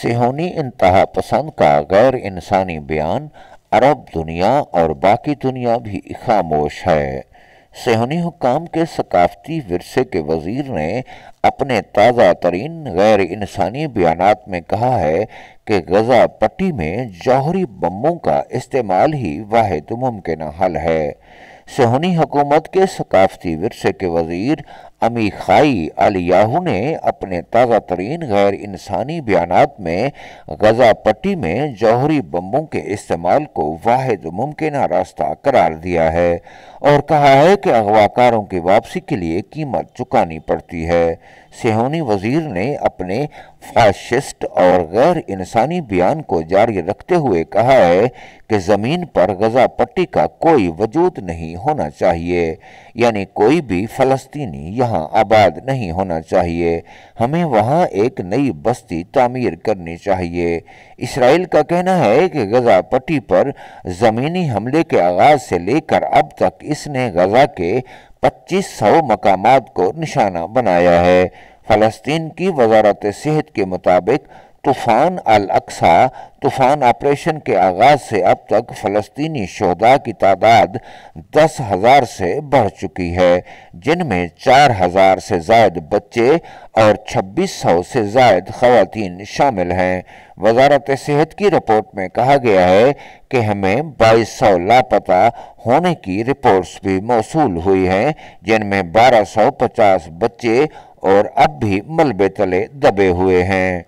सिहोनी इंतहा पसंद का गैर इंसानी बयान अरब दुनिया और बाकी दुनिया भी खामोश है सिहोनी हुकाम के सकाफती वरसे के वजीर ने अपने ताज़ा तरीन गैर इंसानी बयान में कहा है कि गजा पट्टी में जौहरी बमों का इस्तेमाल ही वाद मुमकिन हल है सोहनी हुकूमत के सकाफती वरसे के वजीर अमी खाई अलियाहू ने अपने ताज़ा तरीन गैर इंसानी बयान में गजा पट्टी में जौहरी बम्बों के इस्तेमाल को वाद मुमकिन रास्ता करार दिया है और कहा है कि अगवाकारों की वापसी के लिए कीमत चुकानी पड़ती है सेहोनी वजीर ने अपने फाशिस्ट और गैर इंसानी बयान को जारी रखते हुए कहा है कि ज़मीन पर गजा पट्टी का कोई वजूद नहीं होना चाहिए यानी कोई भी फ़लस्तीनी यहाँ आबाद नहीं होना चाहिए हमें वहाँ एक नई बस्ती तामीर करनी चाहिए इसराइल का कहना है कि गज़ा पट्टी पर ज़मीनी हमले के आगाज़ से लेकर अब तक इसने गज़ा के पच्चीस सौ मकाम को निशाना बनाया है फ़लस्तीन की वजारत सेहत के मुताबिक तूफ़ान अलक्सा तूफ़ान ऑपरेशन के आगाज़ से अब तक फ़लस्तीनी शहदा की तादाद दस हज़ार से बढ़ चुकी है जिनमें चार हज़ार से जायद बच्चे और छब्बीस सौ से जायद खातन शामिल हैं वजारत सेहत की रिपोर्ट में कहा गया है कि हमें बाईस सौ लापता होने की रिपोर्ट भी मौसू हुई हैं जिनमें बारह सौ पचास बच्चे और अब भी मलबे तले दबे हुए हैं